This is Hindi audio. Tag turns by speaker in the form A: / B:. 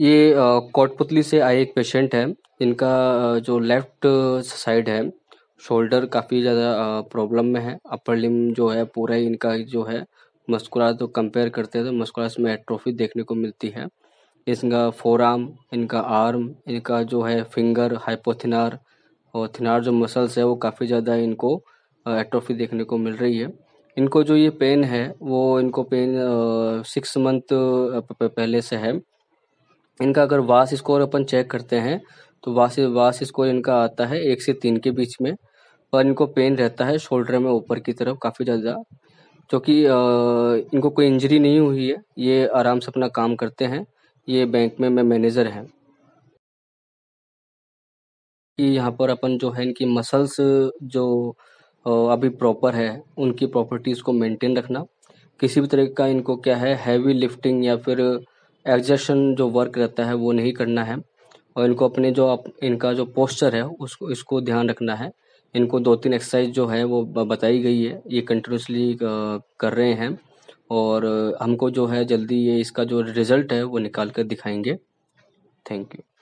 A: ये कोटपुतली से आए एक पेशेंट है इनका जो लेफ्ट साइड है शोल्डर काफ़ी ज़्यादा प्रॉब्लम में है अपर लिम जो है पूरा इनका जो है मस्कुरा तो कंपेयर करते हैं तो मस्कुरा में एट्रोफी देखने को मिलती है इसका फोर आर्म इनका आर्म इनका जो है फिंगर हाइपोथिनार और थिनार जो मसल्स है वो काफ़ी ज़्यादा इनको एट्रोफी देखने को मिल रही है इनको जो ये पेन है वो इनको पेन सिक्स मंथ पहले से है इनका अगर वास स्कोर अपन चेक करते हैं तो वास वास स्कोर इनका आता है एक से तीन के बीच में पर इनको पेन रहता है शोल्डर में ऊपर की तरफ काफ़ी ज़्यादा जो कि इनको कोई इंजरी नहीं हुई है ये आराम से अपना काम करते हैं ये बैंक में मैं मैनेजर हैं कि यहाँ पर अपन जो है इनकी मसल्स जो अभी प्रॉपर है उनकी प्रॉपर्टीज़ को मेंटेन रखना किसी भी तरह का इनको क्या है हैवी लिफ्टिंग या फिर एग्जेशन जो वर्क रहता है वो नहीं करना है और इनको अपने जो अप, इनका जो पोस्चर है उसको इसको ध्यान रखना है इनको दो तीन एक्सरसाइज जो है वो बताई गई है ये कंटिन्यूसली कर रहे हैं और हमको जो है जल्दी ये इसका जो रिज़ल्ट है वो निकाल कर दिखाएंगे थैंक यू